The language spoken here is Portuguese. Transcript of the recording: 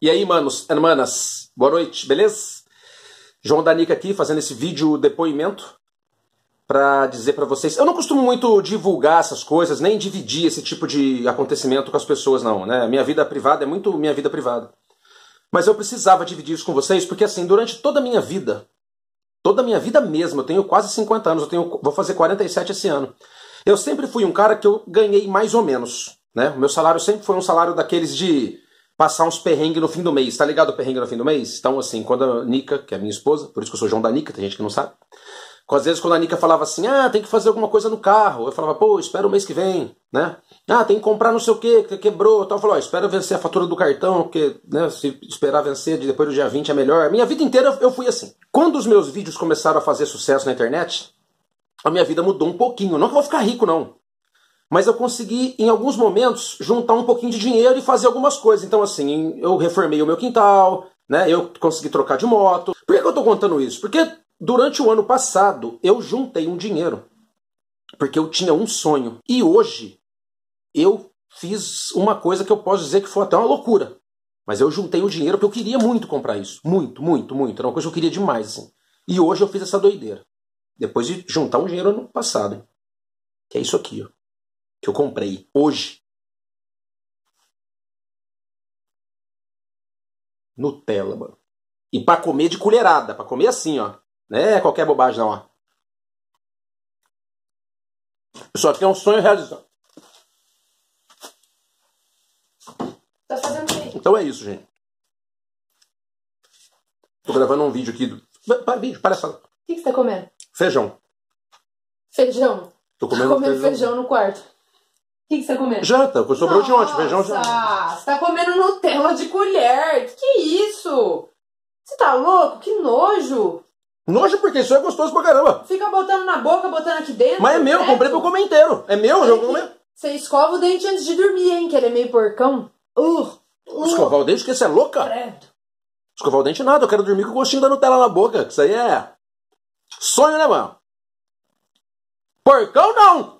E aí, manos, hermanas, boa noite, beleza? João Danica aqui fazendo esse vídeo depoimento para dizer para vocês. Eu não costumo muito divulgar essas coisas, nem dividir esse tipo de acontecimento com as pessoas, não, né? Minha vida privada é muito minha vida privada. Mas eu precisava dividir isso com vocês porque, assim, durante toda a minha vida, toda a minha vida mesmo, eu tenho quase 50 anos, eu tenho, vou fazer 47 esse ano. Eu sempre fui um cara que eu ganhei mais ou menos, né? O meu salário sempre foi um salário daqueles de passar uns perrengues no fim do mês. Tá ligado o perrengue no fim do mês? Então, assim, quando a Nica, que é minha esposa, por isso que eu sou João da Nica, tem gente que não sabe. Às vezes, quando a Nica falava assim, ah, tem que fazer alguma coisa no carro, eu falava, pô, espera o mês que vem, né? Ah, tem que comprar não sei o quê, que quebrou, tal. Eu falava, ó, espera vencer a fatura do cartão, porque né, se esperar vencer depois do dia 20 é melhor. Minha vida inteira eu fui assim. Quando os meus vídeos começaram a fazer sucesso na internet, a minha vida mudou um pouquinho. Não que eu vou ficar rico, não mas eu consegui, em alguns momentos, juntar um pouquinho de dinheiro e fazer algumas coisas. Então, assim, eu reformei o meu quintal, né? Eu consegui trocar de moto. Por que eu estou contando isso? Porque durante o ano passado eu juntei um dinheiro. Porque eu tinha um sonho. E hoje eu fiz uma coisa que eu posso dizer que foi até uma loucura. Mas eu juntei o dinheiro porque eu queria muito comprar isso. Muito, muito, muito. Era uma coisa que eu queria demais, assim. E hoje eu fiz essa doideira. Depois de juntar um dinheiro no passado. Que é isso aqui, ó que eu comprei hoje. Nutella, mano. E para comer de colherada, para comer assim, ó. Não é qualquer bobagem, não, ó. pessoal só é um sonho realizado. Tá então é isso, gente. Tô gravando um vídeo aqui. Do... Para, vídeo, para essa. O que, que você tá comendo? Feijão. Feijão? Tô comendo, Tô tá comendo feijão. feijão no quarto. O que, você tá comendo? Janta, tá, eu sobrou de ontem, feijão já. Você tá comendo Nutella de colher. Que, que é isso? Você tá louco? Que nojo. Nojo porque isso é gostoso pra caramba. Fica botando na boca, botando aqui dentro. Mas é meu, comprei pra comer inteiro. É meu, eu comer. Você escova o dente antes de dormir, hein? Que ele é meio porcão. Uh, uh. Escovar o dente? Que você é louca? Credo. Escovar o dente nada, eu quero dormir com o gostinho da Nutella na boca. Que isso aí é. Sonho, né, mano? Porcão não!